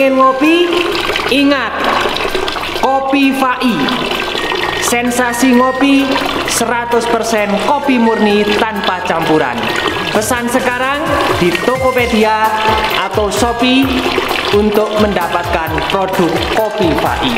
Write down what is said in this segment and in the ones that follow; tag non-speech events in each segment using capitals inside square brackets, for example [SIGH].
Pengen ngopi? Ingat, Kopi Fai. Sensasi ngopi 100% kopi murni tanpa campuran. Pesan sekarang di Tokopedia atau Shopee untuk mendapatkan produk kopi Fai.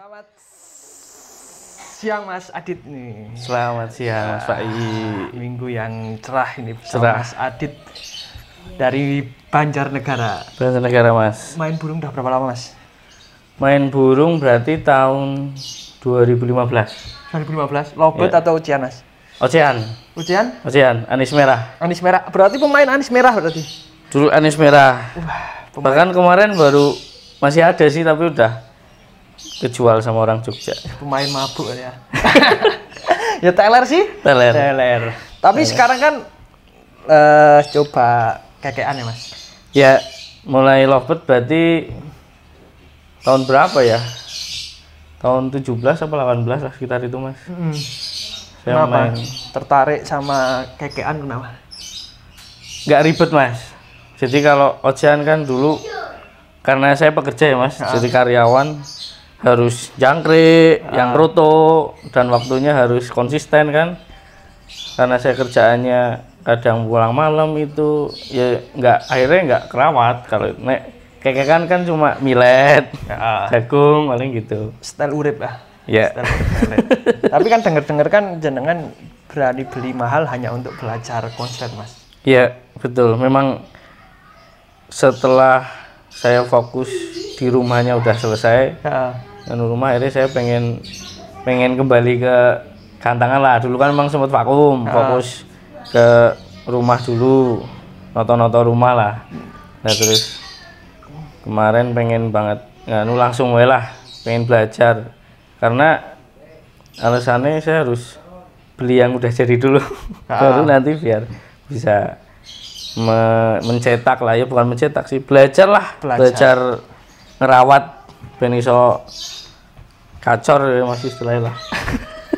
Selamat siang Mas Adit nih. Selamat siang Mas Fai. Minggu yang cerah ini cerah. Mas Adit dari Banjarnegara. Banjarnegara Mas. Main burung udah berapa lama Mas? Main burung berarti tahun 2015. 2015. Lobet ya. atau ujian Mas? Ocean. Ujian? Ocean, Anis Merah. Anis Merah. Berarti pemain Anis Merah berarti. Dulu Anis Merah. Uh, Bahkan kemarin baru masih ada sih tapi udah kejual sama orang Jogja. Pemain mabuk ya. [LAUGHS] ya teler sih. Teler. Teler. Tapi teler. sekarang kan uh, coba kekean ya mas. Ya mulai lovebird berarti tahun berapa ya? Tahun 17 apa 18 lah sekitar itu mas. Hmm. Saya kenapa? Main... Tertarik sama kekean kenapa? Gak ribet mas. Jadi kalau Ocean kan dulu karena saya pekerja ya mas, nah. jadi karyawan harus jangkrik, ah. yang roto dan waktunya harus konsisten kan. Karena saya kerjaannya kadang pulang malam itu ya nggak akhirnya nggak kerawat kalau nek kekekan kan cuma milet, ah. jagung paling gitu. Style urip lah Ya. Yeah. [LAUGHS] Tapi kan denger-denger kan jenengan berani beli mahal hanya untuk belajar konsep, Mas. Iya, betul. Memang setelah saya fokus di rumahnya udah selesai, ya anu rumah akhirnya saya pengen pengen kembali ke kantangan lah dulu kan memang sempat vakum ah. fokus ke rumah dulu noto-noto rumah lah nah terus kemarin pengen banget anu langsung wae lah pengen belajar karena alasannya saya harus beli yang udah jadi dulu ah. [LAUGHS] baru nanti biar bisa me mencetak lah ya bukan mencetak sih belajar lah belajar, belajar ngerawat ben kacor ya masih setelah lah.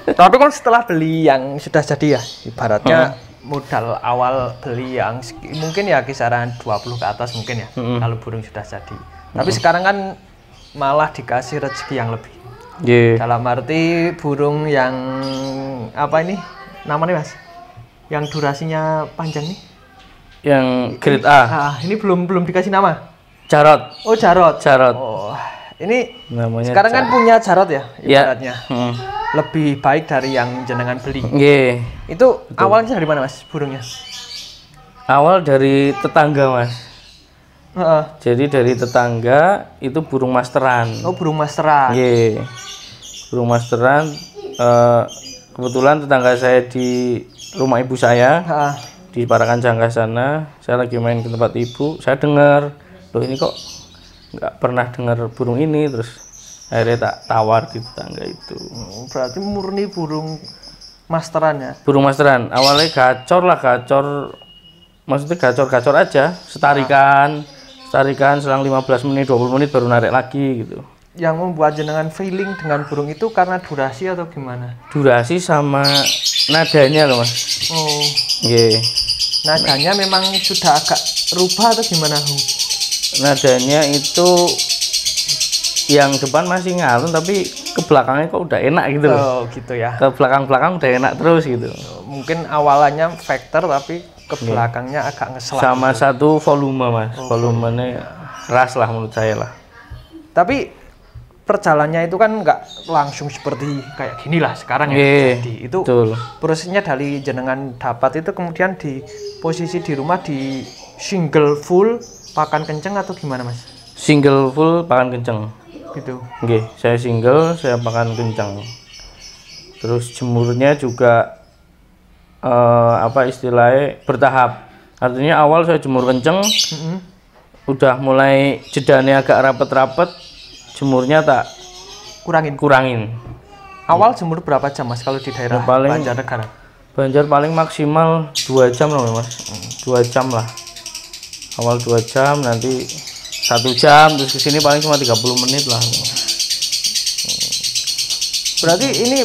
[LAUGHS] Tapi kan setelah beli yang sudah jadi ya, ibaratnya hmm. modal awal beli yang mungkin ya kisaran 20 ke atas mungkin ya, hmm. kalau burung sudah jadi. Hmm. Tapi sekarang kan malah dikasih rezeki yang lebih. Yeah. Dalam arti burung yang apa ini namanya mas? Yang durasinya panjang nih? Yang grade A. Ah, ini belum belum dikasih nama. Jarot. Oh Jarot. Jarot. Oh. Ini namanya sekarang kan punya Jarot ya, ya ibaratnya. Ya. Hmm. Lebih baik dari yang jenengan beli. Yeah. Itu Betul. awalnya dari mana Mas burungnya? Awal dari tetangga Mas. Uh -uh. Jadi dari tetangga itu burung masteran. Oh burung masteran. Yeah. Burung masteran uh, kebetulan tetangga saya di rumah ibu saya. Uh -uh. Di Parakan Jangka sana, saya lagi main ke tempat ibu, saya dengar, loh ini kok nggak pernah dengar burung ini terus akhirnya tak tawar di tetangga itu hmm, berarti murni burung masteran ya burung masteran awalnya gacor lah gacor maksudnya gacor-gacor aja setarikan setarikan selang 15 menit 20 menit baru narik lagi gitu yang membuat jenengan feeling dengan burung itu karena durasi atau gimana? Durasi sama nadanya loh mas. Oh. Iya. Yeah. Nadanya memang sudah agak rubah atau gimana? nadanya itu yang depan masih ngalun tapi ke belakangnya kok udah enak gitu loh. Oh, gitu ya. Ke belakang-belakang udah enak terus gitu. Mungkin awalannya vektor tapi ke iya. belakangnya yeah. agak ngeselak. Sama gitu. satu volume, Mas. Oh, Volumenya ya. ras lah menurut saya lah. Tapi perjalannya itu kan nggak langsung seperti kayak gini lah sekarang yeah. ya. Iya, Jadi itu betul. prosesnya dari jenengan dapat itu kemudian di posisi di rumah di single full pakan kenceng atau gimana mas? Single full pakan kenceng. Gitu. Oke, saya single, saya pakan kenceng. Terus jemurnya juga uh, apa istilahnya bertahap. Artinya awal saya jemur kenceng, mm -hmm. udah mulai jedanya agak rapet-rapet, jemurnya tak kurangin. Kurangin. Awal jemur berapa jam mas kalau di daerah nah, paling, Banjarnegara? Banjar paling maksimal dua jam loh mas, mm. dua jam lah awal dua jam nanti satu jam terus kesini paling cuma 30 menit lah berarti ini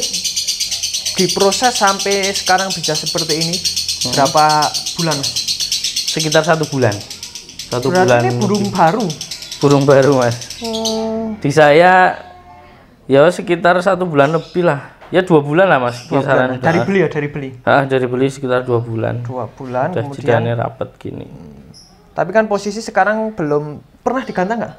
diproses sampai sekarang bisa seperti ini hmm. berapa bulan sekitar satu bulan satu berarti bulan ini burung baru burung baru mas hmm. di saya ya sekitar satu bulan lebih lah ya dua bulan lah mas dua dari ah. beli ya dari beli ah dari beli sekitar dua bulan dua bulan Udah kemudian rapat gini hmm. Tapi kan posisi sekarang belum pernah digantang nggak?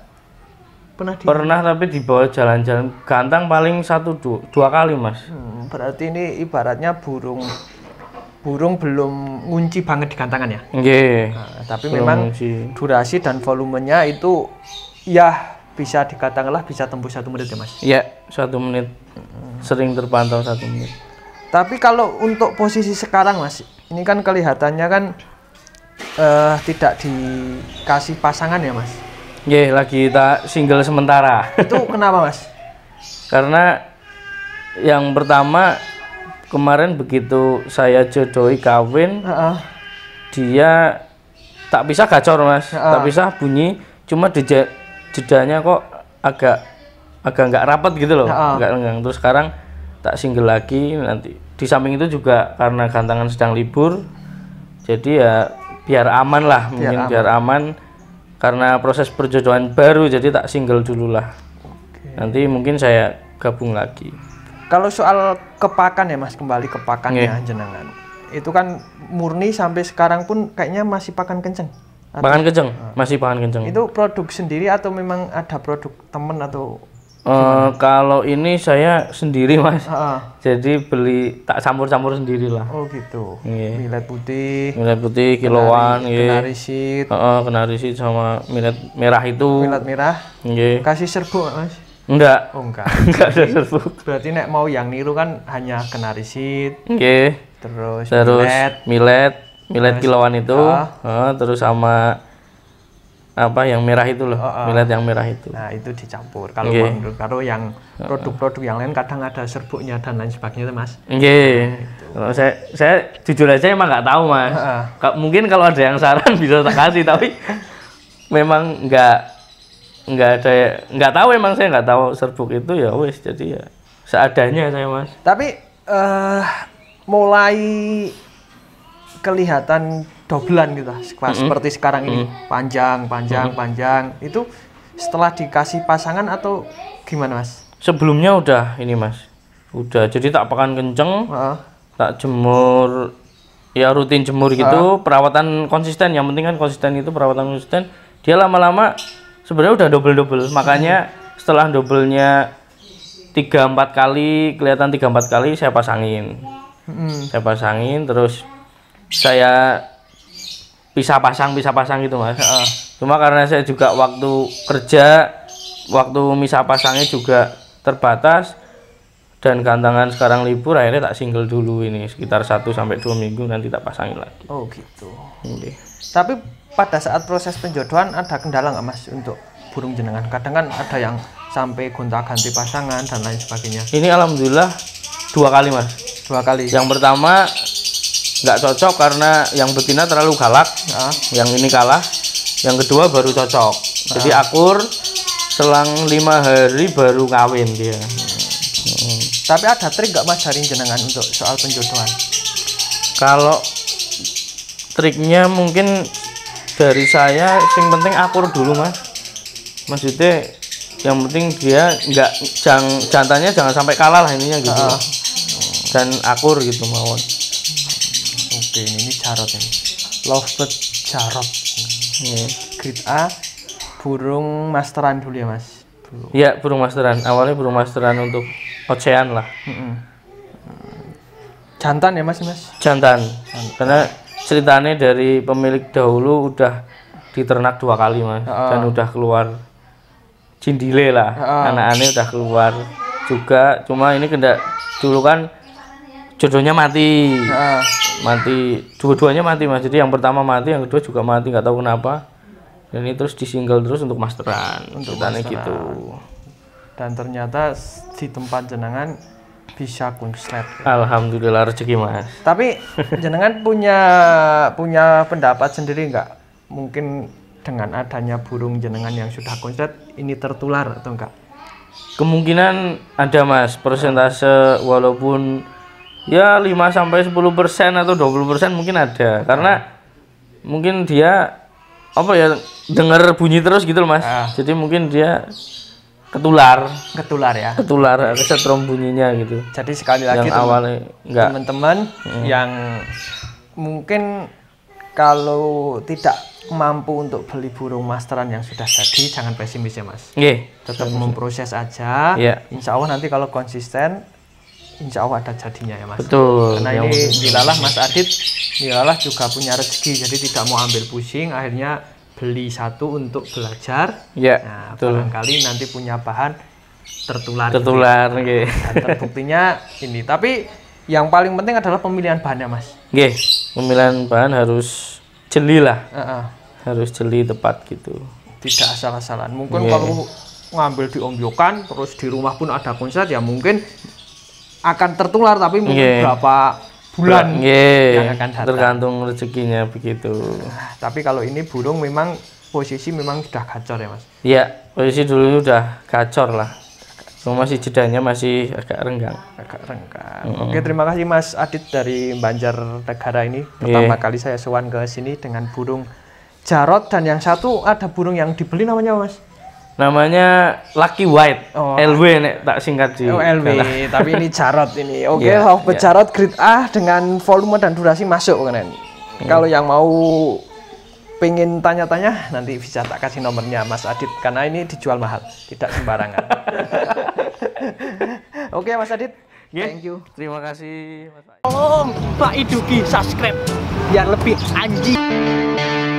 Pernah di... Pernah tapi dibawa jalan-jalan gantang paling satu dua, dua kali mas. Hmm, berarti ini ibaratnya burung burung belum ngunci banget di gantangan ya. Nggih. Nah, tapi belum memang ngunci. durasi dan volumenya itu ya bisa dikatakanlah bisa tembus satu menit ya mas. Iya satu menit sering terpantau satu menit. Tapi kalau untuk posisi sekarang mas, ini kan kelihatannya kan uh, tidak dikasih pasangan ya mas? Iya lagi tak single sementara. Itu [LAUGHS] kenapa mas? Karena yang pertama kemarin begitu saya jodohi kawin, uh -uh. dia tak bisa gacor mas, uh -uh. tak bisa bunyi, cuma deja, jedanya kok agak agak nggak rapat gitu loh, uh -uh. nggak lenggang. Terus sekarang tak single lagi nanti. Di samping itu juga karena gantangan sedang libur, jadi ya biar aman lah biar mungkin aman. biar aman karena proses perjodohan baru jadi tak single dulu lah nanti mungkin saya gabung lagi kalau soal kepakan ya mas kembali kepakan yeah. jenengan itu kan murni sampai sekarang pun kayaknya masih pakan kenceng pakan kenceng ah. masih pakan kenceng itu produk sendiri atau memang ada produk temen atau Uh, kalau ini saya sendiri mas, uh. jadi beli tak campur-campur sendiri lah. Oh gitu. Yeah. Milet putih. Milet putih kiloan. Kenari, yeah. kenari Uh, uh, kenari seed sama milet merah itu. Milet merah. Yeah. Kasih serbuk mas. Enggak. Oh enggak. [LAUGHS] enggak ada serbuk. Berarti nek mau yang niru kan hanya kenari Oke. Okay. Iya. Terus, terus milet. Milet. Milet kiloan itu. Uh. Uh, terus sama apa yang merah itu loh, oh, oh. millet yang merah itu. Nah, itu dicampur. Kalau okay. uang yang produk-produk yang lain kadang ada serbuknya dan lain sebagainya itu, Mas. Okay. Nah, gitu. saya saya jujur aja emang nggak tahu, Mas. Uh, Mungkin kalau ada yang saran [LAUGHS] bisa tak kasih, tapi memang nggak nggak ada nggak tahu emang saya nggak tahu serbuk itu ya wes jadi ya seadanya saya mas tapi uh, mulai kelihatan doblan gitu mm-hmm. seperti sekarang ini panjang, panjang, mm-hmm. panjang. Itu setelah dikasih pasangan atau gimana mas? Sebelumnya udah ini mas, udah jadi tak pakan kenceng, uh. tak jemur, ya rutin jemur uh. gitu, perawatan konsisten. Yang penting kan konsisten itu perawatan konsisten. Dia lama-lama sebenarnya udah double double, makanya setelah dobelnya tiga empat kali kelihatan tiga empat kali saya pasangin, mm. saya pasangin terus saya bisa pasang bisa pasang gitu mas uh, cuma karena saya juga waktu kerja waktu misa pasangnya juga terbatas dan gantangan sekarang libur akhirnya tak single dulu ini sekitar 1 sampai dua minggu nanti tak pasangin lagi oh gitu Oke. tapi pada saat proses penjodohan ada kendala nggak mas untuk burung jenengan kadang kan ada yang sampai gonta ganti pasangan dan lain sebagainya ini alhamdulillah dua kali mas dua kali yang pertama nggak cocok karena yang betina terlalu galak nah. yang ini kalah yang kedua baru cocok nah. jadi ah. akur selang lima hari baru kawin dia hmm. tapi ada trik nggak mas cari jenengan untuk soal penjodohan kalau triknya mungkin dari saya yang penting akur dulu mas maksudnya yang penting dia nggak jang jantannya jangan sampai kalah lah ininya gitu uh. dan akur gitu mawon carot ini lovebird carot ini iya. grade A burung masteran dulu ya mas Iya burung masteran awalnya burung masteran untuk ocean lah mm -mm. jantan ya mas mas jantan, jantan. karena ceritanya dari pemilik dahulu udah diternak dua kali mas uh -uh. dan udah keluar cindile lah uh -uh. anak-anaknya udah keluar juga cuma ini kena dulu kan jodohnya mati nah. mati dua-duanya mati mas jadi yang pertama mati yang kedua juga mati nggak tahu kenapa dan ini terus disinggal terus untuk masteran untuk masteran. gitu dan ternyata di tempat jenengan bisa kunslet alhamdulillah rezeki mas tapi [LAUGHS] jenengan punya punya pendapat sendiri nggak mungkin dengan adanya burung jenengan yang sudah kunslet ini tertular atau enggak kemungkinan ada mas persentase walaupun ya 5 sampai 10% atau 20% mungkin ada karena mungkin dia apa ya dengar bunyi terus gitu loh Mas. Ah. Jadi mungkin dia ketular, ketular ya. Ketular kesetrum bunyinya gitu. Jadi sekali lagi yang awalnya enggak teman-teman hmm. yang mungkin kalau tidak mampu untuk beli burung masteran yang sudah jadi jangan pesimis ya Mas. Nggih, tetap memproses aja. Yeah. Insya Allah nanti kalau konsisten insya Allah ada jadinya ya mas betul karena ya ini dilalah mas Adit dilalah juga punya rezeki jadi tidak mau ambil pusing akhirnya beli satu untuk belajar ya nah, betul. barangkali nanti punya bahan tertular gitu tertular gitu. nah, terbuktinya ini tapi yang paling penting adalah pemilihan bahannya mas Oke, pemilihan bahan harus jeli lah uh -uh. harus jeli tepat gitu tidak asal-asalan mungkin kalau ngambil di ombyokan terus di rumah pun ada konser ya mungkin akan tertular tapi mungkin yeah. berapa bulan yeah. yang akan datang. Tergantung rezekinya begitu. Nah, tapi kalau ini burung memang posisi memang sudah gacor ya mas? Iya posisi dulu sudah gacor lah. Cuma masih jedanya masih agak renggang. Agak renggang. Mm -hmm. Oke terima kasih Mas Adit dari Banjar Negara ini. Iya. Pertama yeah. kali saya sewan ke sini dengan burung jarot dan yang satu ada burung yang dibeli namanya mas? namanya Lucky White oh. LW nek tak singkat sih oh, LW [LAUGHS] tapi ini carot ini [LAUGHS] oke iya, okay, iya. yeah, yeah. carot grade A dengan volume dan durasi masuk kan hmm. kalau yang mau pengen tanya-tanya nanti bisa tak kasih nomornya Mas Adit karena ini dijual mahal tidak sembarangan [LAUGHS] oke okay, Mas Adit yeah. thank you terima kasih Mas Adit. tolong Pak Iduki subscribe biar lebih anjing